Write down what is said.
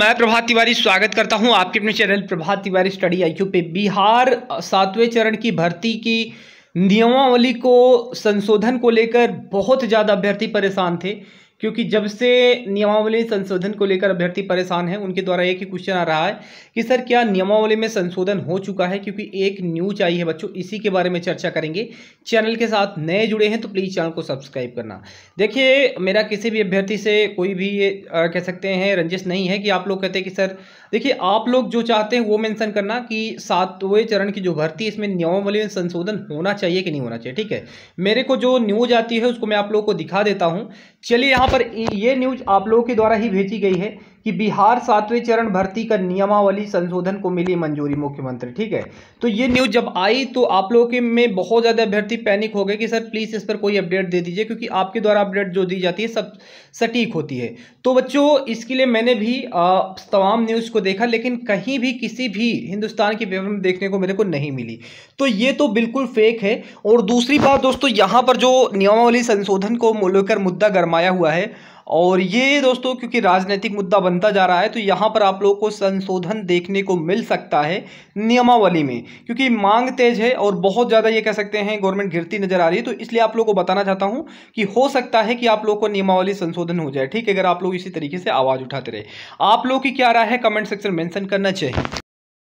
मैं प्रभात तिवारी स्वागत करता हूं आपके अपने channel Prabhat Tiwari study IQ पे बिहार सातवें चरण की भर्ती की नियमावली को संशोधन को लेकर बहुत ज़्यादा अभ्यर्थी परेशान थे क्योंकि जब से नियमावली संशोधन को लेकर अभ्यर्थी परेशान है उनके द्वारा एक ही क्वेश्चन आ रहा है कि सर क्या नियमावली में संशोधन हो चुका है क्योंकि एक न्यूज आई है बच्चों इसी के बारे में चर्चा करेंगे चैनल के साथ नए जुड़े हैं तो प्लीज़ चैनल को सब्सक्राइब करना देखिए मेरा किसी भी अभ्यर्थी से कोई भी ये कह सकते हैं रंजिश नहीं है कि आप लोग कहते हैं कि सर देखिए आप लोग जो चाहते हैं वो मैंसन करना कि सातवें चरण की जो भर्ती है इसमें नियमावली में संशोधन होना चाहिए कि नहीं होना चाहिए ठीक है मेरे को जो न्यूज आती है उसको मैं आप लोग को दिखा देता हूँ चलिए यहाँ यहाँ पर ये न्यूज आप लोगों के द्वारा ही भेजी गई है कि बिहार सातवें चरण भर्ती का नियमावली संशोधन को मिली मंजूरी मुख्यमंत्री ठीक है तो ये न्यूज़ जब आई तो आप लोगों के में बहुत ज़्यादा अभ्यर्थी पैनिक हो गए कि सर प्लीज़ इस पर कोई अपडेट दे दीजिए क्योंकि आपके द्वारा अपडेट जो दी जाती है सब सटीक होती है तो बच्चों इसके लिए मैंने भी तमाम न्यूज़ को देखा लेकिन कहीं भी किसी भी हिंदुस्तान के पेपर में देखने को मेरे को नहीं मिली तो ये तो बिल्कुल फेक है और दूसरी बात दोस्तों यहाँ पर जो नियमावली संशोधन को लेकर मुद्दा गरमाया हुआ है और ये दोस्तों क्योंकि राजनीतिक मुद्दा बनता जा रहा है तो यहाँ पर आप लोगों को संशोधन देखने को मिल सकता है नियमावली में क्योंकि मांग तेज है और बहुत ज़्यादा ये कह सकते हैं गवर्नमेंट घिरती नजर आ रही है तो इसलिए आप लोग को बताना चाहता हूँ कि हो सकता है कि आप लोग को नियमावली संशोधन हो जाए ठीक है अगर आप लोग इसी तरीके से आवाज़ उठाते रहे आप लोग की क्या राय है कमेंट सेक्शन मैंसन करना चाहिए